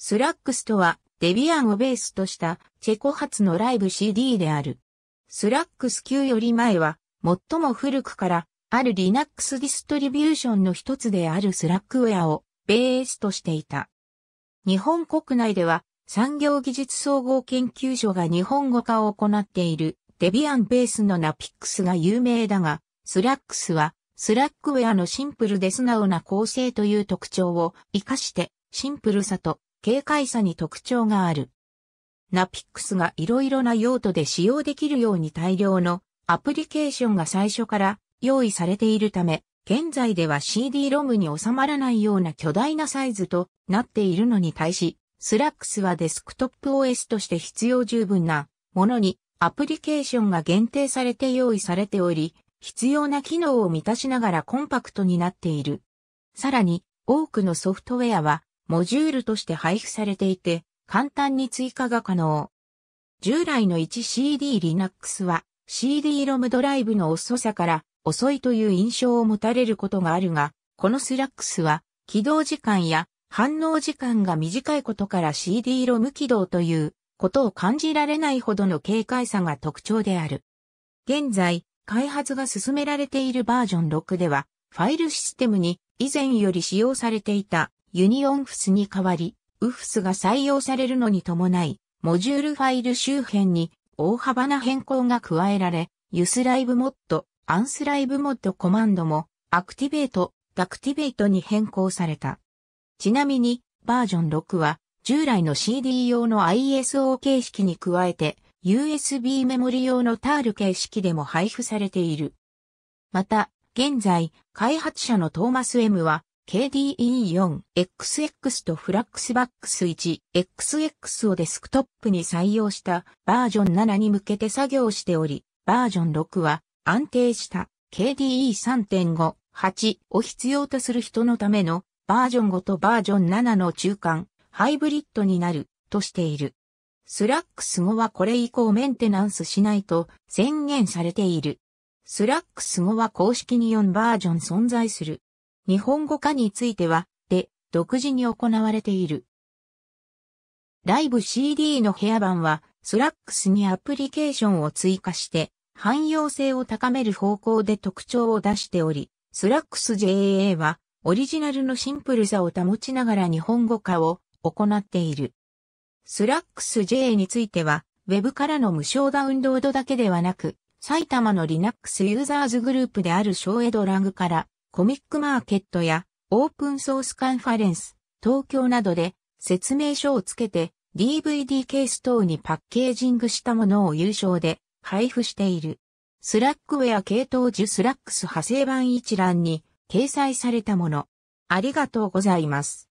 スラックスとは、デビアンをベースとしたチェコ発のライブ CD である。スラックス級より前は、最も古くから、あるリナックスディストリビューションの一つであるスラックウェアをベースとしていた。日本国内では、産業技術総合研究所が日本語化を行っているデビアンベースのナピックスが有名だが、スラックスは、スラックウェアのシンプルで素直な構成という特徴を活かして、シンプルさと軽快さに特徴がある。ナピックスがいろいろな用途で使用できるように大量のアプリケーションが最初から用意されているため、現在では CD-ROM に収まらないような巨大なサイズとなっているのに対し、スラックスはデスクトップ OS として必要十分なものにアプリケーションが限定されて用意されており、必要な機能を満たしながらコンパクトになっている。さらに、多くのソフトウェアはモジュールとして配布されていて、簡単に追加が可能。従来の 1CD-Linux は CD-ROM ドライブの遅さから遅いという印象を持たれることがあるが、このスラックスは起動時間や反応時間が短いことから CD-ROM 起動ということを感じられないほどの軽快さが特徴である。現在、開発が進められているバージョン6では、ファイルシステムに以前より使用されていたユニオンフスに代わり、ウフスが採用されるのに伴い、モジュールファイル周辺に大幅な変更が加えられ、ユスライブモッド、アンスライブモッドコマンドも、アクティベート、ダクティベートに変更された。ちなみに、バージョン6は、従来の CD 用の ISO 形式に加えて、USB メモリ用の TAR 形式でも配布されている。また、現在、開発者のトーマス M は、KDE4XX とフラックスバックス 1XX をデスクトップに採用したバージョン7に向けて作業しており、バージョン6は安定した KDE3.5、8を必要とする人のためのバージョン5とバージョン7の中間、ハイブリッドになるとしている。スラックス5はこれ以降メンテナンスしないと宣言されている。スラックス5は公式に4バージョン存在する。日本語化については、で、独自に行われている。ライブ CD の部屋版は、スラックスにアプリケーションを追加して、汎用性を高める方向で特徴を出しており、スラックス JA は、オリジナルのシンプルさを保ちながら日本語化を行っている。スラックス JA については、Web からの無償ダウンロードだけではなく、埼玉の Linux ユーザーズグループである省エドラグからコミックマーケットやオープンソースカンファレンス、東京などで説明書をつけて DVD ケース等にパッケージングしたものを有償で配布している。スラックウェア系統樹スラックス派生版一覧に掲載されたもの。ありがとうございます。